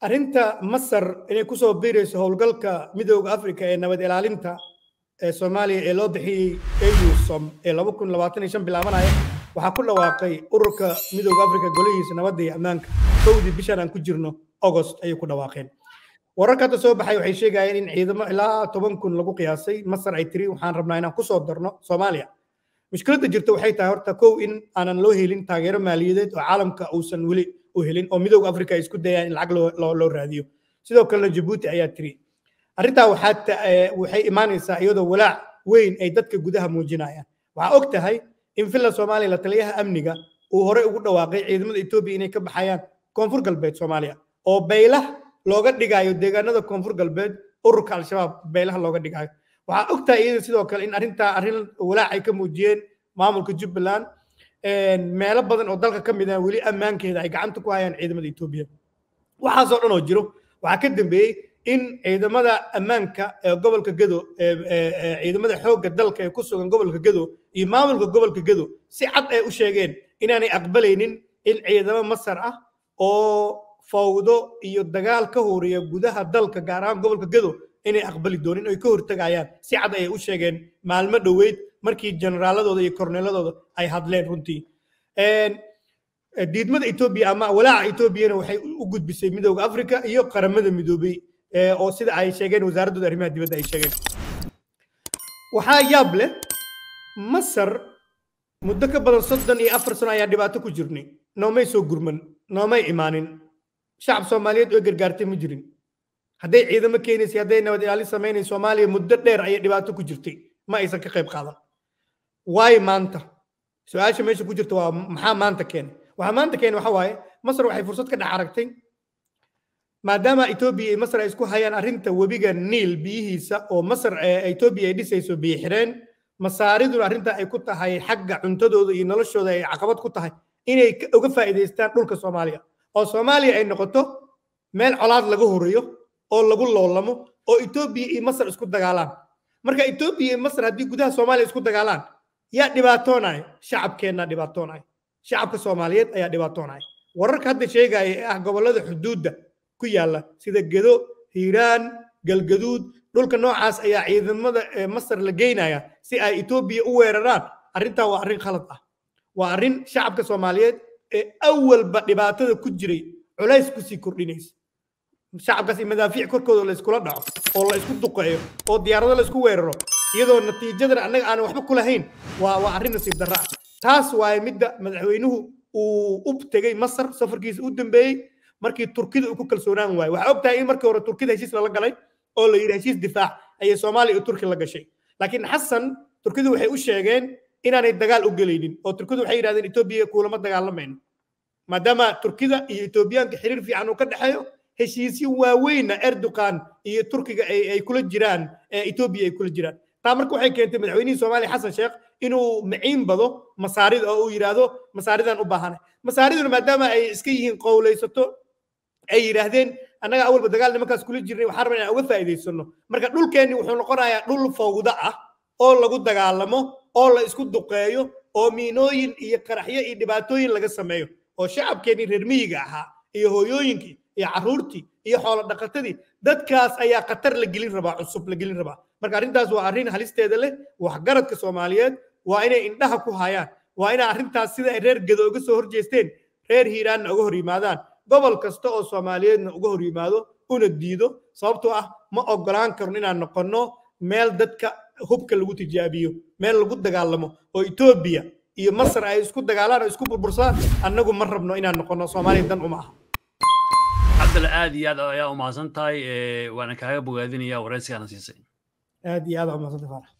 arrinta masar inay kusoo biirayso howlgalka midooda africa ee nabad ilaalinta ee soomaaliya ee loo bixiyey eusom ee bilaabanaya waxaa ku dhawaaqay ururka midooda africa golihiisa nabadda iyo ammaanka kowdii bishan aan ku jirno agost ayay ku dhawaaqeen wararka hadda soo baxay waxay sheegayeen in ciidamo ilaa toban kun lagu qiyaasay masar ay tiri waxaan rabnaa inaan kusoo darno soomaaliya mushkiladda jirta waxay tahay horta kow in aanan loo helin taageero maaliyadeed oo caalamka uusan weli u helin oo midooda africa isku dayaan in lacag loo raadiyo sidoo kalena jabuuti ayaa tiri arrintaa eh, waxay imaanaysaa iyadoo walaac weyn ay dadka gudaha muujinayaan waxaa og tahay in finland soomaaliya la taliyaha amniga uu horey ugu dhawaaqay ciidamada etoobiya inay ka baxayaan koonfur galbeed soomaaliya oo baylah looga dhigaayo deegaanada koonfur galbeed ururka al-shabaab baylaha looga dhigaayo waxaa og tahay iyada sidoo kale in arrintaa arrin walaacay ka muujiyeen maamulka jubbaland meelo badan oo dalka ka mid ah weli ammaankeeda ay gacanta ku hayaan ciidamada etoobiya waxaasoo dhan oo jiro waxaa ka dambeeyey in ciidamada ammaanka ee gobolka gedo ciidamada xoogga dalka ee ku sugan gobolka gedo iyo maamulka gobolka gedo si cad ay u sheegeen inaanay aqbalaynin in ciidamo masar ah oo fawdo iyo dagaal ka horeeya gudaha dalka gaar ahaan gobolka gedo inay aqbali doonin oy ka hortagayaan si cad ayay u sheegeen maalmo dhoweyd markii generaaladooda iyo korneeladooda ay hadleen runtii eh, diidmada etoobiya ama walaaca etoobiyana waxay u gudbisay midooda africa iyo qaramada midoobey eh, oo sida ay sheegeen wasaaradooda arrimaha dibadda ay sheegeen waxaa yaab leh masar muddo ka badan soddon iyo afar sano ayaa dhibaato ku jirnay noomay soo gurman noomay imaanin shacab soomaaliyeed oo gargaartay ma jirin hadday ciidamo keenaysay hadday nabad ilaali samaynay soomaaliya muddo dheer ayay dhibaato ku jirtay ma aysan ka qayb qaadan waay maanta su-aasha meesha ku jirta waa maxaa maanta keenay waxaa maanta keenay waxa waaye masar waxay fursad ka dhex aragtay maadaama etoobiya iyo masar ay isku hayaan arrinta webiga niil biyihiisa oo masar etoobiya ay dhisayso biyo xireen masaariduna arrinta ay ku tahay xagga cuntadooda iyo noloshooda ay caqabad ku tahay inay uga faa'iidaystaan dhulka soomaaliya oo soomaaliya ay noqoto meel colaad laga horeeyo oo lagu loolamo oo etoobiya iyo masar isku dagaalaan marka etoobiya iyo masar haddii gudaha soomaaliya isku dagaalaan yaa dhibaatoonay shacabkeenna dhibaatoonay shacabka soomaaliyeed ayaa dhibaatoonay wararka hadda sheegaya ee eh, ah gobollada xuduudda ku yaalla sida gedo hiiraan galgaduud dhulka noocaas ayaa eh, ciidamada ee eh, masar la geynaya si ay etoobiya u weeraraan arrintaa waa arrin khalad ah waa arrin shacabka soomaaliyeed ee awalba dhibaatada ku jiray culays ku sii kordhinaysa shacabkaas madaafiic korkooda la yskula dhaco oo la ysku duqeeyo oo diyaarado la ysku weeraro iyadoo natiijadan annaga aanan waxba ku waa waa arrin nasiib darra ah taas waaye midda madaxweynuhu uu u tegey masar safarkiisa u dambeeyey markii turkida uu ku kalsoonaan waaye waxaa og tahay in markii hore turkida heshiis lala galay oo la yidhi heshiis difaac ayay soomaaliya iyo turki la gashay laakiin xasan turkidu waxay u sheegeen inaanay dagaal u gelaynin oo turkidu waxay yidhahdeen etoobiya kuulama dagaalamayno maadaama turkida iyo etoobiyaanka xiriir fiican uu ka dhexeeyo heshiisyo waaweyna erdogan iyo turkiga ay kula jiraan etoobiya ay kula jiraan taa marka waxay keentay madaxweynihii soomaaliya xasan sheekh inuu maciin bado masaarida oo uu yidhaahdo masaaridan u baahanay masaariduna maadaama ay iska yihiin qowlaysato ay yidhaahdeen annaga awalba dagaal nimankaas kula jirnay waxaan rabaa inaan uga faa'idaysano marka dhulkeenni wuxuu noqonayaa dhul fawda ah oo lagu dagaalamo oo la isku duqeeyo oo miinooyin iyo qaraxyo iyo dhibaatooyin laga sameeyo oo shacabkeenni reer miyiga ahaa iyo hooyooyinkii iyo caruurtii iyo xoolo dhaqatadii dadkaas ayaa khatar la gelin rabaa cusub la gelin rabaa marka arrintaas waa arrin halisteeda leh waxgaradka soomaaliyeed waa inay indhaha ku hayaan waa inay arrintaas sida ay reer gedo uga soo horjeesteen reer hiiraanna uga hor yimaadaan gobol kasta oo soomaaliyeedna uga hor yimaado una diido sababtoo ah ma ogolaan karno inaan noqonno meel dadka hubka lagu tijaabiyo meel lagu dagaalamo oo etoobiya iyo masar ay isku dagaalaan oo isku burbursadaan annagu ma rabno inaan noqonno soomaaliya dan uma aha kale aad iyo aad ayaa umahadsan tahay waana kaaga bogaadinaya waraysigaana siisay aad iyo aad umahadsantahay faarax